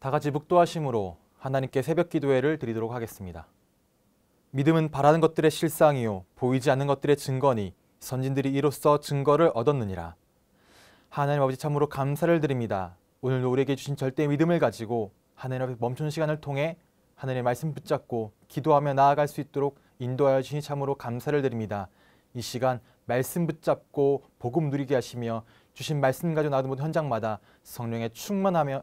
다 같이 묵도하심으로 하나님께 새벽 기도회를 드리도록 하겠습니다. 믿음은 바라는 것들의 실상이요 보이지 않는 것들의 증거니 선진들이 이로써 증거를 얻었느니라. 하나님 아버지 참으로 감사를 드립니다. 오늘도 우리에게 주신 절대 믿음을 가지고 하나 앞에 멈춘 시간을 통해 하늘의 말씀 붙잡고 기도하며 나아갈 수 있도록 인도하여 주시 참으로 감사를 드립니다. 이 시간 말씀 붙잡고 복음 누리게 하시며 주신 말씀 가지고 나가는 모든 현장마다 성령의 충만하여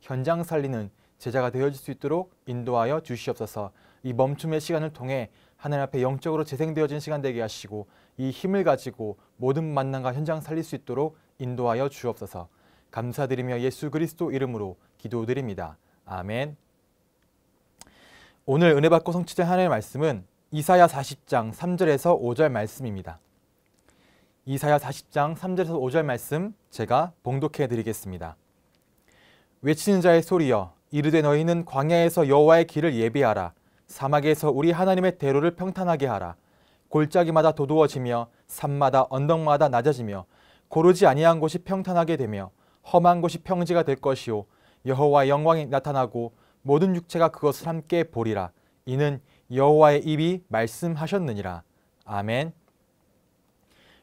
현장 살리는 제자가 되어질 수 있도록 인도하여 주시옵소서. 이 멈춤의 시간을 통해 하늘 앞에 영적으로 재생되어진 시간 되게 하시고 이 힘을 가지고 모든 만남과 현장 살릴 수 있도록 인도하여 주옵소서. 감사드리며 예수 그리스도 이름으로 기도드립니다. 아멘. 오늘 은혜 받고 성취된 하나님의 말씀은 이사야 40장 3절에서 5절 말씀입니다. 이사야 40장 3절에서 5절 말씀 제가 봉독해 드리겠습니다. 외치는 자의 소리여 이르되 너희는 광야에서 여호와의 길을 예비하라 사막에서 우리 하나님의 대로를 평탄하게 하라 골짜기마다 도두어지며 산마다 언덕마다 낮아지며 고르지 아니한 곳이 평탄하게 되며 험한 곳이 평지가 될 것이요 여호와의 영광이 나타나고 모든 육체가 그것을 함께 보리라 이는 여호와의 입이 말씀하셨느니라 아멘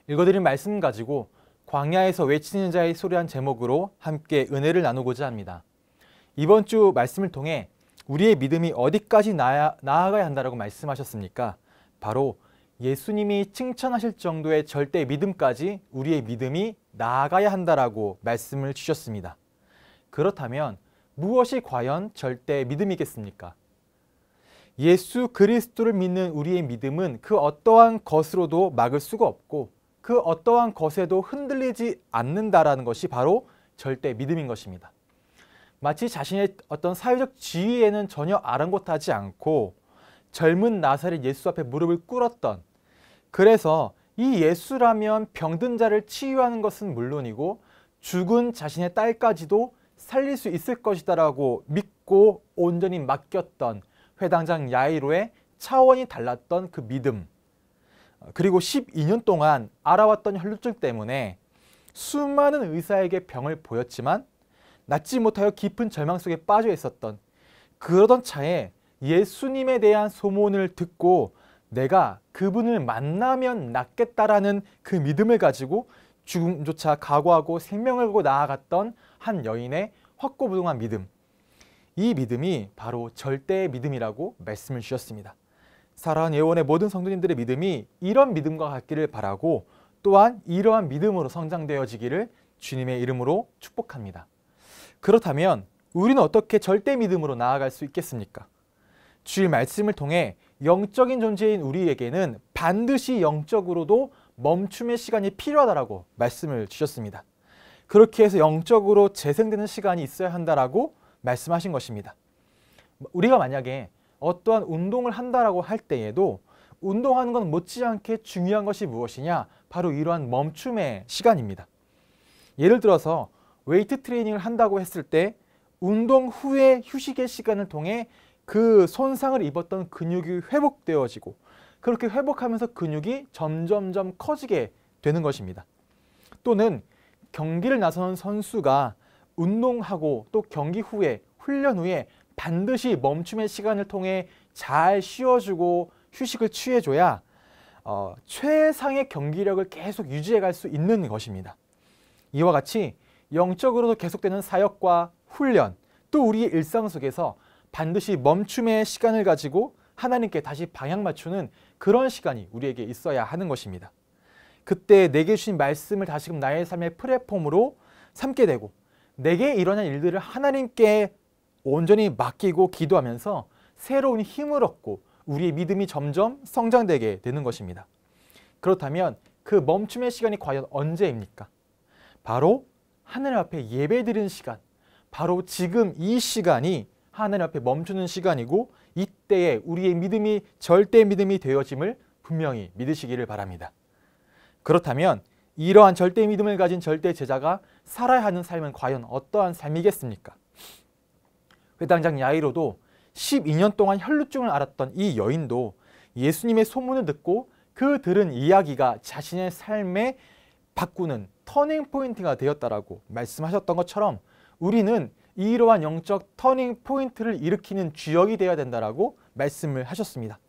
읽어드린 말씀 가지고 광야에서 외치는 자의 소리한 제목으로 함께 은혜를 나누고자 합니다. 이번 주 말씀을 통해 우리의 믿음이 어디까지 나아가야 한다고 말씀하셨습니까? 바로 예수님이 칭찬하실 정도의 절대 믿음까지 우리의 믿음이 나아가야 한다라고 말씀을 주셨습니다. 그렇다면 무엇이 과연 절대 믿음이겠습니까? 예수 그리스도를 믿는 우리의 믿음은 그 어떠한 것으로도 막을 수가 없고 그 어떠한 것에도 흔들리지 않는다라는 것이 바로 절대 믿음인 것입니다. 마치 자신의 어떤 사회적 지위에는 전혀 아랑곳하지 않고 젊은 나사렛 예수 앞에 무릎을 꿇었던 그래서 이 예수라면 병든 자를 치유하는 것은 물론이고 죽은 자신의 딸까지도 살릴 수 있을 것이다라고 믿고 온전히 맡겼던 회당장 야이로의 차원이 달랐던 그 믿음 그리고 12년 동안 알아왔던 혈루증 때문에 수많은 의사에게 병을 보였지만 낫지 못하여 깊은 절망 속에 빠져 있었던 그러던 차에 예수님에 대한 소문을 듣고 내가 그분을 만나면 낫겠다라는 그 믿음을 가지고 죽음조차 각오하고 생명을 걸고 나아갔던 한 여인의 확고부동한 믿음. 이 믿음이 바로 절대의 믿음이라고 말씀을 주셨습니다. 사랑하 예원의 모든 성도님들의 믿음이 이런 믿음과 같기를 바라고 또한 이러한 믿음으로 성장되어지기를 주님의 이름으로 축복합니다. 그렇다면 우리는 어떻게 절대 믿음으로 나아갈 수 있겠습니까? 주의 말씀을 통해 영적인 존재인 우리에게는 반드시 영적으로도 멈춤의 시간이 필요하다라고 말씀을 주셨습니다. 그렇게 해서 영적으로 재생되는 시간이 있어야 한다라고 말씀하신 것입니다. 우리가 만약에 어떠한 운동을 한다라고 할 때에도 운동하는 건 못지않게 중요한 것이 무엇이냐? 바로 이러한 멈춤의 시간입니다. 예를 들어서 웨이트 트레이닝을 한다고 했을 때 운동 후에 휴식의 시간을 통해 그 손상을 입었던 근육이 회복되어지고 그렇게 회복하면서 근육이 점점점 커지게 되는 것입니다. 또는 경기를 나서는 선수가 운동하고 또 경기 후에 훈련 후에 반드시 멈춤의 시간을 통해 잘 쉬어주고 휴식을 취해줘야 어, 최상의 경기력을 계속 유지해갈 수 있는 것입니다. 이와 같이 영적으로도 계속되는 사역과 훈련 또 우리의 일상 속에서 반드시 멈춤의 시간을 가지고 하나님께 다시 방향 맞추는 그런 시간이 우리에게 있어야 하는 것입니다. 그때 내게 주신 말씀을 다시금 나의 삶의 플랫폼으로 삼게 되고 내게 일어난 일들을 하나님께 온전히 맡기고 기도하면서 새로운 힘을 얻고 우리의 믿음이 점점 성장되게 되는 것입니다. 그렇다면 그 멈춤의 시간이 과연 언제입니까? 바로 하늘 앞에 예배드리는 시간, 바로 지금 이 시간이 하늘 앞에 멈추는 시간이고 이때에 우리의 믿음이 절대 믿음이 되어짐을 분명히 믿으시기를 바랍니다. 그렇다면 이러한 절대 믿음을 가진 절대 제자가 살아야 하는 삶은 과연 어떠한 삶이겠습니까? 회당장 그 야이로도 12년 동안 혈루증을 앓았던 이 여인도 예수님의 소문을 듣고 그 들은 이야기가 자신의 삶에 바꾸는 터닝 포인트가 되었다라고 말씀하셨던 것처럼 우리는 이러한 영적 터닝 포인트를 일으키는 주역이 되어야 된다라고 말씀을 하셨습니다.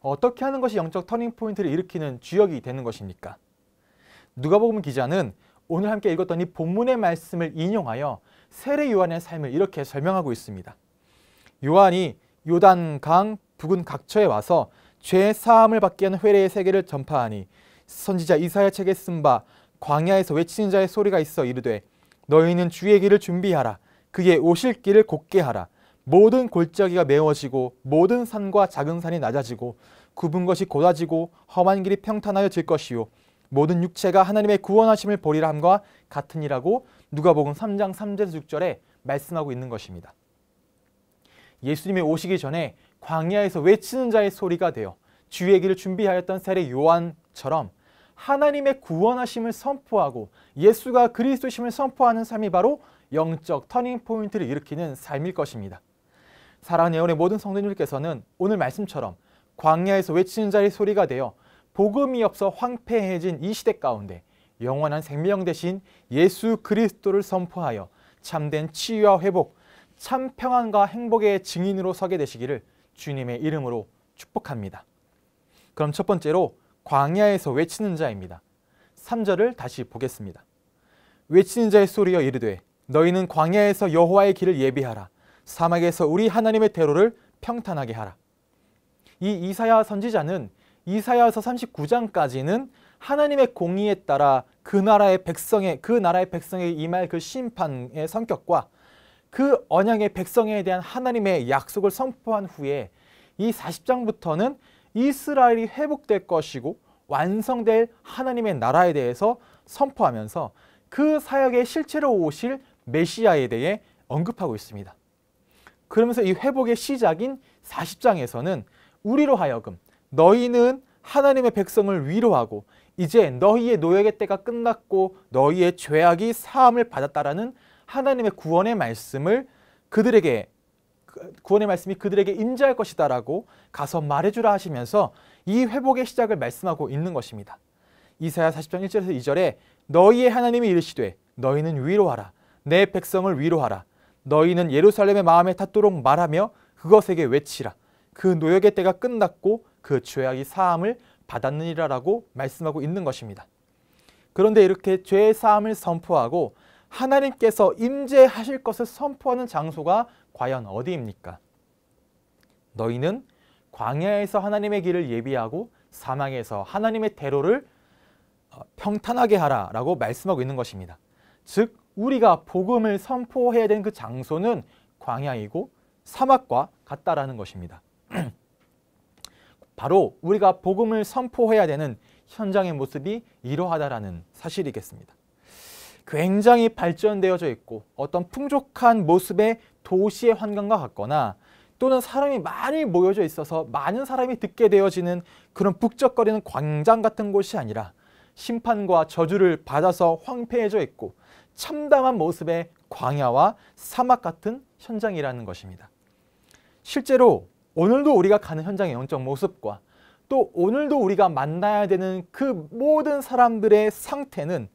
어떻게 하는 것이 영적 터닝 포인트를 일으키는 주역이 되는 것입니까? 누가복음 기자는 오늘 함께 읽었던 이 본문의 말씀을 인용하여 세례 요한의 삶을 이렇게 설명하고 있습니다. 요한이 요단강 부근 각처에 와서 죄 사함을 받게 한 회례의 세계를 전파하니 선지자 이사야 책에 쓴 바 광야에서 외치는 자의 소리가 있어 이르되 너희는 주의 길을 준비하라 그의 오실 길을 곱게 하라 모든 골짜기가 메워지고 모든 산과 작은 산이 낮아지고 굽은 것이 곧아지고 험한 길이 평탄하여 질 것이요 모든 육체가 하나님의 구원하심을 보리함과 같으니라고 누가복음 3장 3절에서 6절에 말씀하고 있는 것입니다. 예수님이 오시기 전에 광야에서 외치는 자의 소리가 되어 주의 길을 준비하였던 세례 요한처럼 하나님의 구원하심을 선포하고 예수가 그리스도심을 선포하는 삶이 바로 영적 터닝포인트를 일으키는 삶일 것입니다. 사랑하는 예언의 모든 성도님들께서는 오늘 말씀처럼 광야에서 외치는 자의 소리가 되어 복음이 없어 황폐해진 이 시대 가운데 영원한 생명 대신 예수 그리스도를 선포하여 참된 치유와 회복, 참 평안과 행복의 증인으로 서게 되시기를 주님의 이름으로 축복합니다. 그럼 첫 번째로 광야에서 외치는 자입니다. 3절을 다시 보겠습니다. 외치는 자의 소리여 이르되 너희는 광야에서 여호와의 길을 예비하라. 사막에서 우리 하나님의 대로를 평탄하게 하라. 이 이사야 선지자는 이사야서 39장까지는 하나님의 공의에 따라 그 나라의 백성의 그 나라의 백성에 임할 그 심판의 성격과 그 언약의 백성에 대한 하나님의 약속을 선포한 후에 이 40장부터는 이스라엘이 회복될 것이고 완성될 하나님의 나라에 대해서 선포하면서 그 사역에 실제로 오실 메시아에 대해 언급하고 있습니다. 그러면서 이 회복의 시작인 40장에서는 우리로 하여금 너희는 하나님의 백성을 위로하고 이제 너희의 노역의 때가 끝났고 너희의 죄악이 사함을 받았다라는 하나님의 구원의 말씀을 그들에게 그 구원의 말씀이 그들에게 임재할 것이다라고 가서 말해주라 하시면서 이 회복의 시작을 말씀하고 있는 것입니다. 이사야 40장 1절에서 2절에 너희의 하나님이 이르시되 너희는 위로하라 내 백성을 위로하라 너희는 예루살렘의 마음에 닿도록 말하며 그것에게 외치라 그 노역의 때가 끝났고 그 죄악이 사함을 받았느니라라고 말씀하고 있는 것입니다. 그런데 이렇게 죄 사함을 선포하고 하나님께서 임재하실 것을 선포하는 장소가 과연 어디입니까? 너희는 광야에서 하나님의 길을 예비하고 사망에서 하나님의 대로를 어, 평탄하게 하라라고 말씀하고 있는 것입니다. 즉 우리가 복음을 선포해야 되는 그 장소는 광야이고 사막과 같다라는 것입니다. 바로 우리가 복음을 선포해야 되는 현장의 모습이 이러하다라는 사실이겠습니다. 굉장히 발전되어져 있고 어떤 풍족한 모습의 도시의 환경과 같거나 또는 사람이 많이 모여져 있어서 많은 사람이 듣게 되어지는 그런 북적거리는 광장 같은 곳이 아니라 심판과 저주를 받아서 황폐해져 있고 참담한 모습의 광야와 사막 같은 현장이라는 것입니다. 실제로 오늘도 우리가 가는 현장의 영적 모습과 또 오늘도 우리가 만나야 되는 그 모든 사람들의 상태는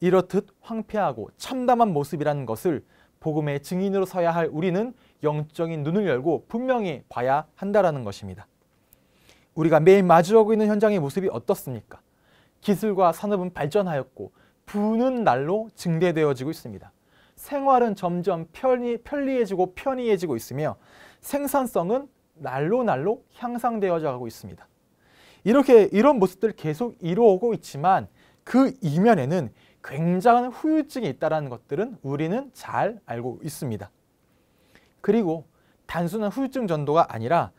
이렇듯 황폐하고 참담한 모습이라는 것을 복음의 증인으로 서야 할 우리는 영적인 눈을 열고 분명히 봐야 한다라는 것입니다. 우리가 매일 마주하고 있는 현장의 모습이 어떻습니까? 기술과 산업은 발전하였고 부는 날로 증대되어지고 있습니다. 생활은 점점 편리, 편리해지고 편리해지고 있으며 생산성은 날로 날로 향상되어 져 가고 있습니다. 이렇게 이런 모습들 계속 이루어오고 있지만 그 이면에는 굉장한 후유증이 있다는 것들은 우리는 잘 알고 있습니다. 그리고 단순한 후유증 전도가 아니라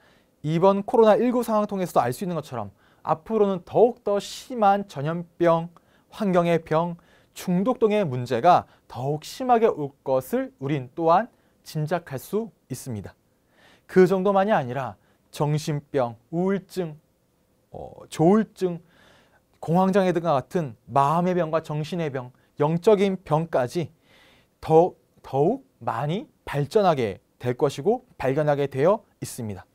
이번 코로나19 상황 통해서도 알 수 있는 것처럼 앞으로는 더욱더 심한 전염병, 환경의 병, 중독동의 문제가 더욱 심하게 올 것을 우린 또한 짐작할 수 있습니다. 그 정도만이 아니라 정신병, 우울증, 어, 조울증, 공황장애 등과 같은 마음의 병과 정신의 병, 영적인 병까지 더, 더욱 많이 발전하게 될 것이고 발견하게 되어 있습니다.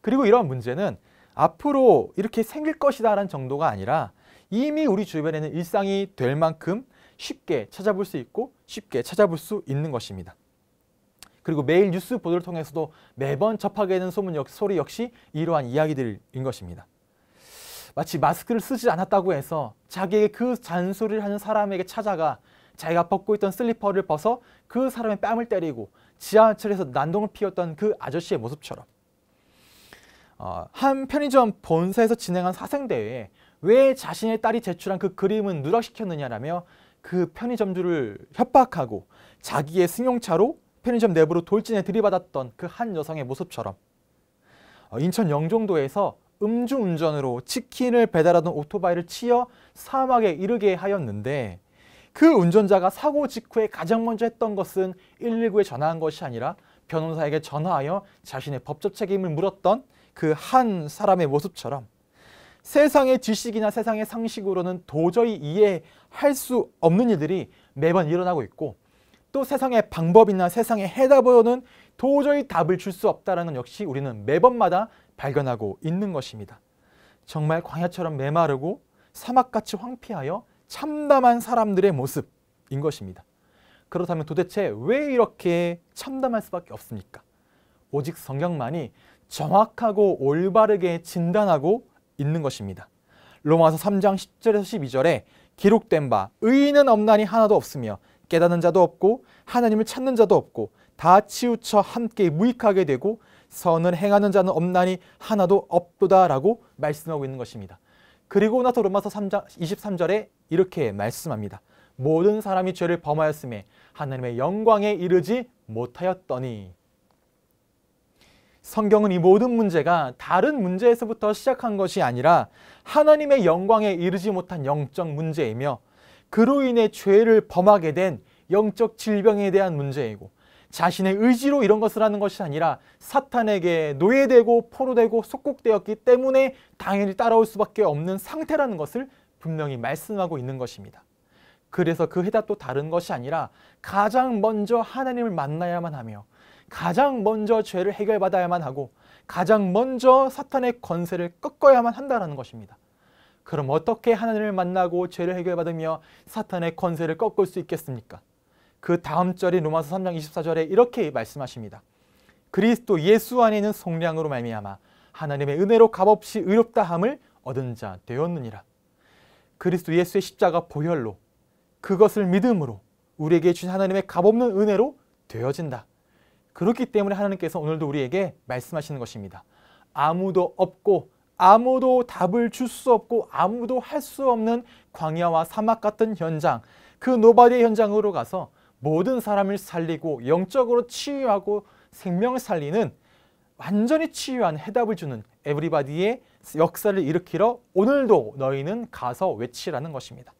그리고 이런 문제는 앞으로 이렇게 생길 것이다 라는 정도가 아니라 이미 우리 주변에는 일상이 될 만큼 쉽게 찾아볼 수 있고 쉽게 찾아볼 수 있는 것입니다. 그리고 매일 뉴스 보도를 통해서도 매번 접하게 되는 소문 역, 소리 역시 이러한 이야기들인 것입니다. 마치 마스크를 쓰지 않았다고 해서 자기에게 그 잔소리를 하는 사람에게 찾아가 자기가 벗고 있던 슬리퍼를 벗어 그 사람의 뺨을 때리고 지하철에서 난동을 피웠던 그 아저씨의 모습처럼 어, 한 편의점 본사에서 진행한 사생대회에 왜 자신의 딸이 제출한 그 그림은 누락시켰느냐라며 그 편의점주를 협박하고 자기의 승용차로 편의점 내부로 돌진해 들이받았던 그 한 여성의 모습처럼 어, 인천 영종도에서 음주운전으로 치킨을 배달하던 오토바이를 치여 사막에 이르게 하였는데 그 운전자가 사고 직후에 가장 먼저 했던 것은 119에 전화한 것이 아니라 변호사에게 전화하여 자신의 법적 책임을 물었던 그 한 사람의 모습처럼 세상의 지식이나 세상의 상식으로는 도저히 이해할 수 없는 일들이 매번 일어나고 있고 또 세상의 방법이나 세상의 해답으로는 도저히 답을 줄 수 없다는 라 역시 우리는 매번마다 발견하고 있는 것입니다. 정말 광야처럼 메마르고 사막같이 황폐하여 참담한 사람들의 모습인 것입니다. 그렇다면 도대체 왜 이렇게 참담할 수밖에 없습니까? 오직 성경만이 정확하고 올바르게 진단하고 있는 것입니다. 로마서 3장 10절에서 12절에 기록된 바 의인은 없나니 하나도 없으며 깨닫는 자도 없고 하나님을 찾는 자도 없고 다 치우쳐 함께 무익하게 되고 선을 행하는 자는 없나니 하나도 없도다라고 말씀하고 있는 것입니다. 그리고 나서 로마서 3장 23절에 이렇게 말씀합니다. 모든 사람이 죄를 범하였음에 하나님의 영광에 이르지 못하였더니 성경은 이 모든 문제가 다른 문제에서부터 시작한 것이 아니라 하나님의 영광에 이르지 못한 영적 문제이며 그로 인해 죄를 범하게 된 영적 질병에 대한 문제이고 자신의 의지로 이런 것을 하는 것이 아니라 사탄에게 노예되고 포로되고 속국되었기 때문에 당연히 따라올 수밖에 없는 상태라는 것을 분명히 말씀하고 있는 것입니다. 그래서 그 해답도 다른 것이 아니라 가장 먼저 하나님을 만나야만 하며 가장 먼저 죄를 해결받아야만 하고 가장 먼저 사탄의 권세를 꺾어야만 한다는 것입니다. 그럼 어떻게 하나님을 만나고 죄를 해결받으며 사탄의 권세를 꺾을 수 있겠습니까? 그 다음 절인 로마서 3장 24절에 이렇게 말씀하십니다. 그리스도 예수 안에 있는 속량으로 말미암아 하나님의 은혜로 값없이 의롭다함을 얻은 자 되었느니라. 그리스도 예수의 십자가 보혈로 그것을 믿음으로 우리에게 주신 하나님의 값없는 은혜로 되어진다. 그렇기 때문에 하나님께서 오늘도 우리에게 말씀하시는 것입니다. 아무도 없고 아무도 답을 줄 수 없고 아무도 할 수 없는 광야와 사막 같은 현장, 그 노바디의 현장으로 가서 모든 사람을 살리고 영적으로 치유하고 생명을 살리는 완전히 치유한 해답을 주는 에브리바디의 역사를 일으키러 오늘도 너희는 가서 외치라는 것입니다.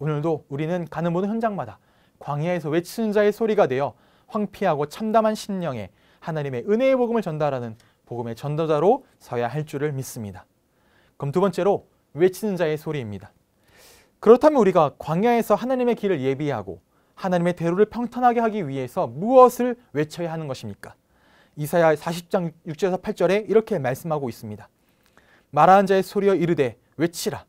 오늘도 우리는 가는 모든 현장마다 광야에서 외치는 자의 소리가 되어 황피하고 참담한 신령에 하나님의 은혜의 복음을 전달하는 복음의 전도자로 서야 할 줄을 믿습니다. 그럼 두 번째로 외치는 자의 소리입니다. 그렇다면 우리가 광야에서 하나님의 길을 예비하고 하나님의 대로를 평탄하게 하기 위해서 무엇을 외쳐야 하는 것입니까? 이사야 40장 6절에서 8절에 이렇게 말씀하고 있습니다. 말하는 자의 소리여 이르되 외치라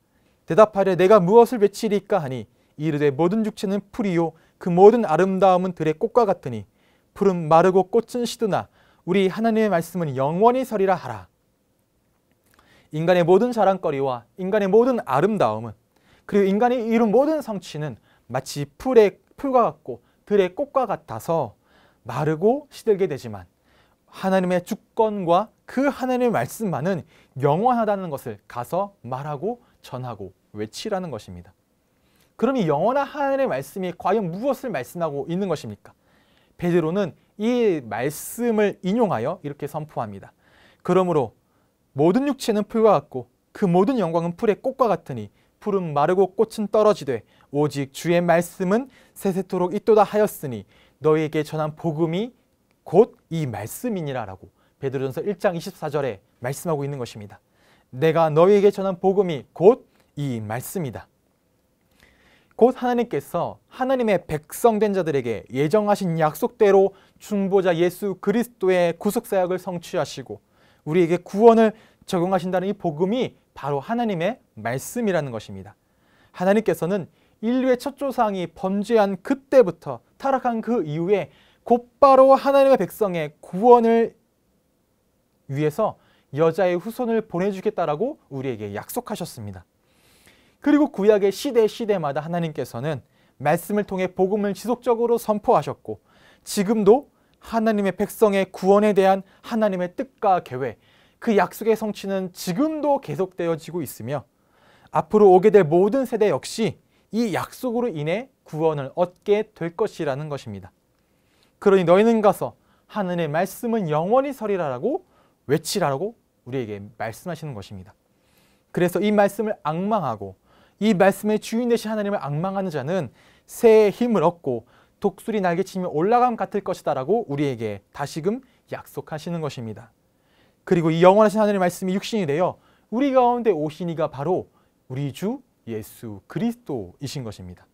대답하려 내가 무엇을 외치리까 하니 이르되 모든 육체는 풀이요 그 모든 아름다움은 들의 꽃과 같으니 푸름 마르고 꽃은 시드나 우리 하나님의 말씀은 영원히 서리라 하라. 인간의 모든 자랑거리와 인간의 모든 아름다움은 그리고 인간이 이룬 모든 성취는 마치 풀의 풀과 같고 들의 꽃과 같아서 마르고 시들게 되지만 하나님의 주권과 그 하나님의 말씀만은 영원하다는 것을 가서 말하고 전하고 외치라는 것입니다. 그럼 이 영원한 하나님의 말씀이 과연 무엇을 말씀하고 있는 것입니까? 베드로는 이 말씀을 인용하여 이렇게 선포합니다. 그러므로 모든 육체는 풀과 같고 그 모든 영광은 풀의 꽃과 같으니 풀은 마르고 꽃은 떨어지되 오직 주의 말씀은 세세토록 있도다 하였으니 너희에게 전한 복음이 곧 이 말씀이니라라고 베드로전서 1장 24절에 말씀하고 있는 것입니다. 내가 너희에게 전한 복음이 곧 이 말씀이다. 곧 하나님께서 하나님의 백성된 자들에게 예정하신 약속대로 중보자 예수 그리스도의 구속사역을 성취하시고 우리에게 구원을 적용하신다는 이 복음이 바로 하나님의 말씀이라는 것입니다. 하나님께서는 인류의 첫 조상이 범죄한 그때부터 타락한 그 이후에 곧바로 하나님의 백성의 구원을 위해서 여자의 후손을 보내주겠다라고 우리에게 약속하셨습니다. 그리고 구약의 시대 시대마다 하나님께서는 말씀을 통해 복음을 지속적으로 선포하셨고 지금도 하나님의 백성의 구원에 대한 하나님의 뜻과 계획, 그 약속의 성취는 지금도 계속되어지고 있으며 앞으로 오게 될 모든 세대 역시 이 약속으로 인해 구원을 얻게 될 것이라는 것입니다. 그러니 너희는 가서 하늘의 말씀은 영원히 서리라라고 외치라라고 우리에게 말씀하시는 것입니다. 그래서 이 말씀을 악망하고 이 말씀의 주인 되신 하나님을 악망하는 자는 새의 힘을 얻고 독수리 날개치며 올라감 같을 것이다 라고 우리에게 다시금 약속하시는 것입니다. 그리고 이 영원하신 하늘의 말씀이 육신이 되어 우리 가운데 오신 이가 바로 우리 주 예수 그리스도이신 것입니다.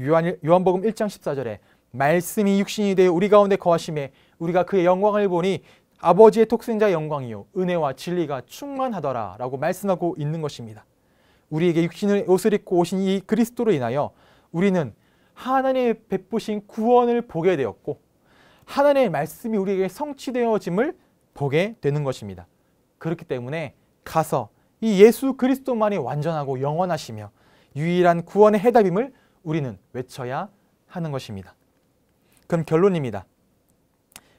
요한, 요한복음 1장 14절에 말씀이 육신이 되어 우리 가운데 거하심에 우리가 그의 영광을 보니 아버지의 독생자 영광이요 은혜와 진리가 충만하더라 라고 말씀하고 있는 것입니다. 우리에게 육신의 옷을 입고 오신 이 그리스도로 인하여 우리는 하나님의 베푸신 구원을 보게 되었고 하나님의 말씀이 우리에게 성취되어짐을 보게 되는 것입니다. 그렇기 때문에 가서 이 예수 그리스도만이 완전하고 영원하시며 유일한 구원의 해답임을 우리는 외쳐야 하는 것입니다. 그럼 결론입니다.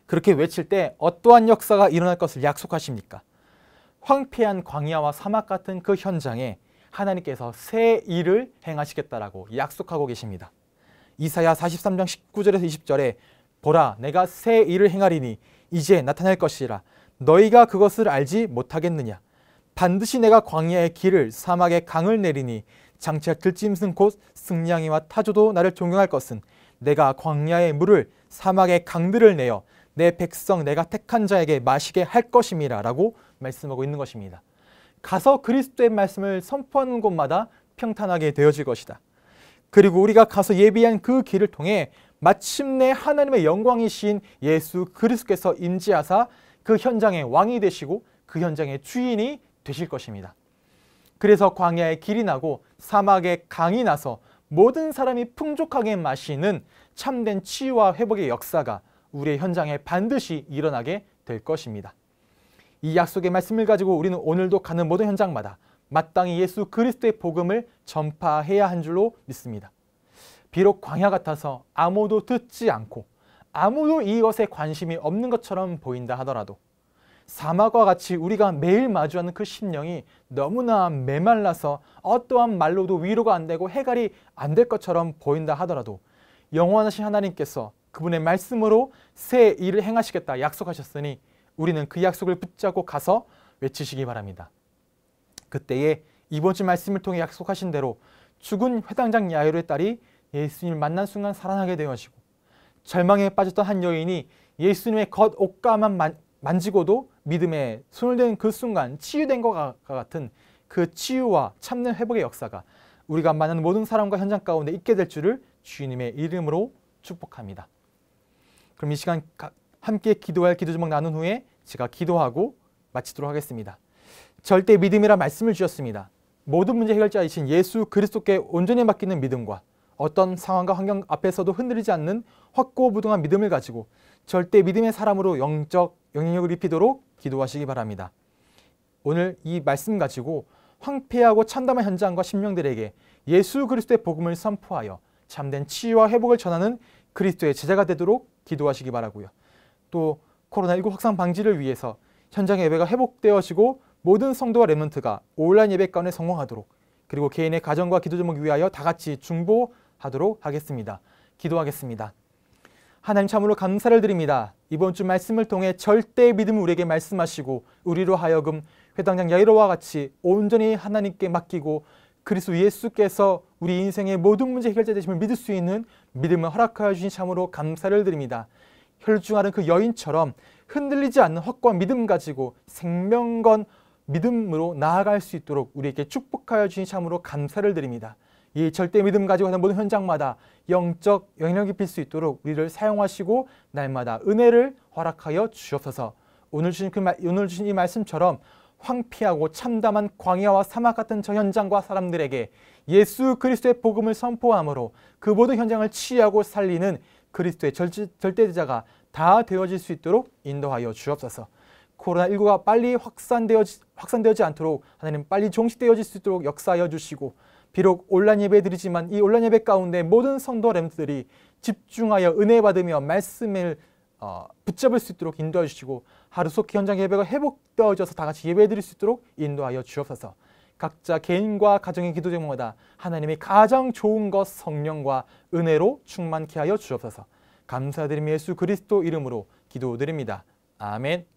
그렇게 외칠 때 어떠한 역사가 일어날 것을 약속하십니까? 황폐한 광야와 사막 같은 그 현장에 하나님께서 새 일을 행하시겠다라고 약속하고 계십니다. 이사야 43장 19절에서 20절에 보라 내가 새 일을 행하리니 이제 나타날 것이라 너희가 그것을 알지 못하겠느냐 반드시 내가 광야의 길을 사막의 강을 내리니 장차 들짐승 곧 승냥이와 타조도 나를 존경할 것은 내가 광야의 물을 사막의 강들을 내어 내 백성 내가 택한 자에게 마시게 할 것임이라라고 말씀하고 있는 것입니다. 가서 그리스도의 말씀을 선포하는 곳마다 평탄하게 되어질 것이다. 그리고 우리가 가서 예비한 그 길을 통해 마침내 하나님의 영광이신 예수 그리스께서 임재하사 그 현장의 왕이 되시고 그 현장의 주인이 되실 것입니다. 그래서 광야에 길이 나고 사막에 강이 나서 모든 사람이 풍족하게 마시는 참된 치유와 회복의 역사가 우리의 현장에 반드시 일어나게 될 것입니다. 이 약속의 말씀을 가지고 우리는 오늘도 가는 모든 현장마다 마땅히 예수 그리스도의 복음을 전파해야 한 줄로 믿습니다. 비록 광야 같아서 아무도 듣지 않고 아무도 이것에 관심이 없는 것처럼 보인다 하더라도 사막과 같이 우리가 매일 마주하는 그 심령이 너무나 메말라서 어떠한 말로도 위로가 안 되고 해결이 안 될 것처럼 보인다 하더라도 영원하신 하나님께서 그분의 말씀으로 새 일을 행하시겠다 약속하셨으니 우리는 그 약속을 붙잡고 가서 외치시기 바랍니다. 그때에 이번 주 말씀을 통해 약속하신 대로 죽은 회당장 야이로의 딸이 예수님을 만난 순간 살아나게 되어지고 절망에 빠졌던 한 여인이 예수님의 겉 옷가만 만, 지고도 믿음에 손을 댄 그 순간 치유된 것과 같은 그 치유와 참는 회복의 역사가 우리가 만난 모든 사람과 현장 가운데 있게 될 줄을 주님의 이름으로 축복합니다. 그럼 이 시간 함께 기도할 기도 제목 나눈 후에 제가 기도하고 마치도록 하겠습니다. 절대 믿음이라 말씀을 주셨습니다. 모든 문제 해결자이신 예수 그리스도께 온전히 맡기는 믿음과 어떤 상황과 환경 앞에서도 흔들리지 않는 확고부동한 믿음을 가지고 절대 믿음의 사람으로 영적 영향력을 입히도록 기도하시기 바랍니다. 오늘 이 말씀 가지고 황폐하고 참담한 현장과 심령들에게 예수 그리스도의 복음을 선포하여 참된 치유와 회복을 전하는 그리스도의 제자가 되도록 기도하시기 바라고요. 또 코로나19 확산 방지를 위해서 현장 예배가 회복되어지고 모든 성도와 레몬트가 온라인 예배관에 성공하도록 그리고 개인의 가정과 기도 제목을 위하여 다 같이 중보하도록 하겠습니다. 기도하겠습니다. 하나님 참으로 감사를 드립니다. 이번 주 말씀을 통해 절대의 믿음을 우리에게 말씀하시고 우리로 하여금 회당장 야이로와 같이 온전히 하나님께 맡기고 그리스 예수께서 우리 인생의 모든 문제 해결자 되심을 믿을 수 있는 믿음을 허락하여 주신 참으로 감사를 드립니다. 혈중하는 그 여인처럼 흔들리지 않는 확고한 믿음 가지고 생명건 믿음으로 나아갈 수 있도록 우리에게 축복하여 주신 참으로 감사를 드립니다. 이 절대 믿음 가지고 하는 모든 현장마다 영적 영향력이 필수 있도록 우리를 사용하시고 날마다 은혜를 허락하여 주옵소서. 오늘 주신 그 오늘 주신 이 말씀처럼 황피하고 참담한 광야와 사막 같은 저 현장과 사람들에게 예수 그리스도의 복음을 선포함으로 그 모든 현장을 치유하고 살리는 그리스도의 절대제자가 다 되어질 수 있도록 인도하여 주옵소서. 코로나19가 빨리 확산되어지, 확산되지 않도록 하나님 빨리 종식되어질 수 있도록 역사하여 주시고 비록 온라인 예배드리지만 이 온라인 예배 가운데 모든 성도 렘들이 집중하여 은혜 받으며 말씀을 어, 붙잡을 수 있도록 인도해 주시고 하루 속히 현장 예배가 회복되어져서 다 같이 예배드릴 수 있도록 인도하여 주옵소서. 각자 개인과 가정의 기도 제목마다 하나님이 가장 좋은 것 성령과 은혜로 충만케 하여 주옵소서. 감사드리며 예수 그리스도 이름으로 기도드립니다. 아멘.